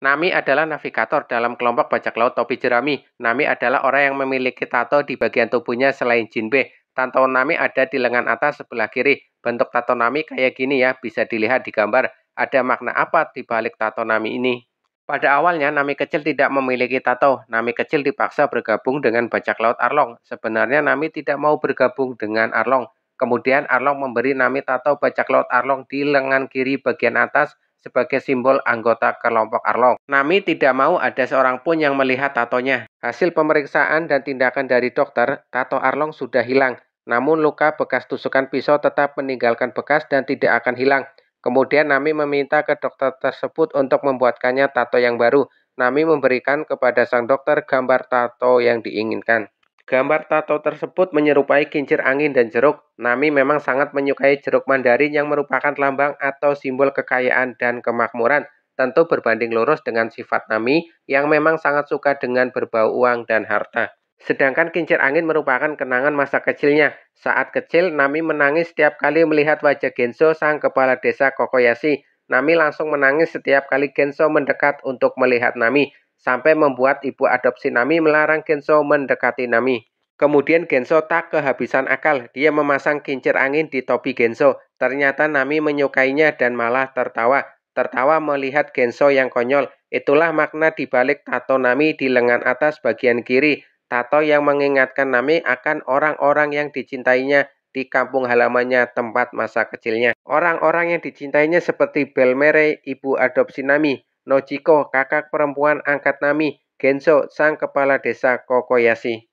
Nami adalah navigator dalam kelompok bajak laut topi jerami. Nami adalah orang yang memiliki tato di bagian tubuhnya selain Jinbe. Tato Nami ada di lengan atas sebelah kiri. Bentuk tato Nami kayak gini ya, bisa dilihat di gambar. Ada makna apa di balik tato Nami ini? Pada awalnya, Nami kecil tidak memiliki tato. Nami kecil dipaksa bergabung dengan bajak laut Arlong. Sebenarnya Nami tidak mau bergabung dengan Arlong. Kemudian Arlong memberi Nami tato bajak laut Arlong di lengan kiri bagian atas sebagai simbol anggota kelompok Arlong. Nami tidak mau ada seorang pun yang melihat tatonya. Hasil pemeriksaan dan tindakan dari dokter, tato Arlong sudah hilang. Namun luka bekas tusukan pisau tetap meninggalkan bekas dan tidak akan hilang. Kemudian Nami meminta ke dokter tersebut untuk membuatkannya tato yang baru. Nami memberikan kepada sang dokter gambar tato yang diinginkan. Gambar tato tersebut menyerupai kincir angin dan jeruk. Nami memang sangat menyukai jeruk mandarin yang merupakan lambang atau simbol kekayaan dan kemakmuran. Tentu berbanding lurus dengan sifat Nami yang memang sangat suka dengan berbau uang dan harta. Sedangkan kincir angin merupakan kenangan masa kecilnya. Saat kecil, Nami menangis setiap kali melihat wajah Genso, sang kepala desa Kokoyashi. Nami langsung menangis setiap kali Genso mendekat untuk melihat Nami sampai membuat ibu adopsi Nami melarang Genso mendekati Nami. Kemudian Genso tak kehabisan akal, dia memasang kincir angin di topi Genso. Ternyata Nami menyukainya dan malah tertawa. Tertawa melihat Genso yang konyol. Itulah makna dibalik tato Nami di lengan atas bagian kiri. Tato yang mengingatkan Nami akan orang-orang yang dicintainya di kampung halamannya tempat masa kecilnya. Orang-orang yang dicintainya seperti Belmere, ibu adopsi Nami, Nochiko, kakak perempuan angkat Nami, Genso, sang kepala desa Kokoyashi.